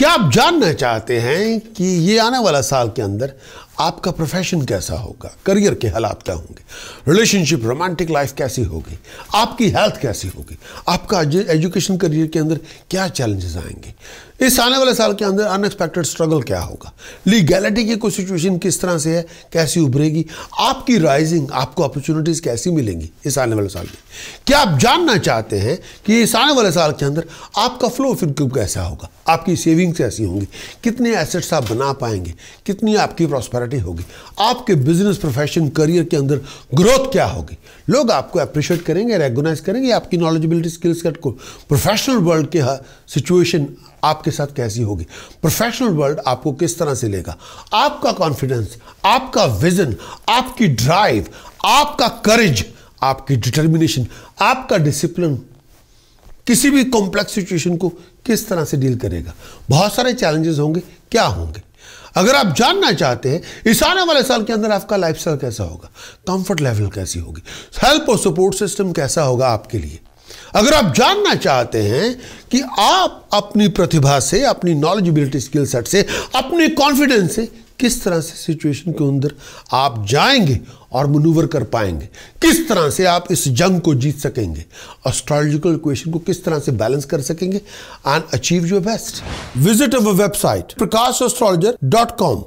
क्या आप जानना चाहते हैं कि ये आने वाला साल के अंदर आपका प्रोफेशन कैसा होगा करियर के हालात क्या होंगे रिलेशनशिप रोमांटिक लाइफ कैसी होगी आपकी हेल्थ कैसी होगी आपका एजुकेशन करियर के अंदर क्या चैलेंजेस आएंगे इस आने वाले साल के अंदर अनएक्सपेक्टेड स्ट्रगल क्या होगा लीगैलिटी की कोई सिचुएशन किस तरह से है कैसी उभरेगी आपकी राइजिंग आपको अपॉर्चुनिटीज़ कैसी मिलेंगी इस आने वाले साल में क्या आप जानना चाहते हैं कि इस आने वाले साल के अंदर आपका फ्लो ऑफ इनकम कैसा होगा आपकी सेविंग्स कैसी होंगी कितने एसेट्स आप बना पाएंगे कितनी आपकी प्रॉस्पेरिटी स्टार्टिंग होगी आपके बिजनेस प्रोफेशन करियर के अंदर ग्रोथ क्या होगी लोग आपको अप्रिशिएट करेंगे रेगोनाइज करेंगे आपकी नॉलेजबिलिटी स्किल्स सेट को प्रोफेशनल वर्ल्ड के सिचुएशन हाँ, आपके साथ कैसी होगी प्रोफेशनल वर्ल्ड आपको किस तरह से लेगा आपका कॉन्फिडेंस आपका विजन आपकी ड्राइव आपका करेज आपकी डिटर्मिनेशन आपका डिसिप्लिन किसी भी कॉम्प्लेक्स सिचुएशन को किस तरह से डील करेगा बहुत सारे चैलेंजेस होंगे क्या होंगे अगर आप जानना चाहते हैं इस आने वाले साल के अंदर आपका लाइफ कैसा होगा कंफर्ट लेवल कैसी होगी हेल्प और सपोर्ट सिस्टम कैसा होगा आपके लिए अगर आप जानना चाहते हैं कि आप अपनी प्रतिभा से अपनी नॉलेजबिलिटी स्किल सेट से अपने कॉन्फिडेंस से किस तरह से सिचुएशन के अंदर आप जाएंगे और मनूवर कर पाएंगे किस तरह से आप इस जंग को जीत सकेंगे एस्ट्रोलॉजिकल क्वेश्चन को किस तरह से बैलेंस कर सकेंगे and achieve your best visit our website Prakash astrologer dot com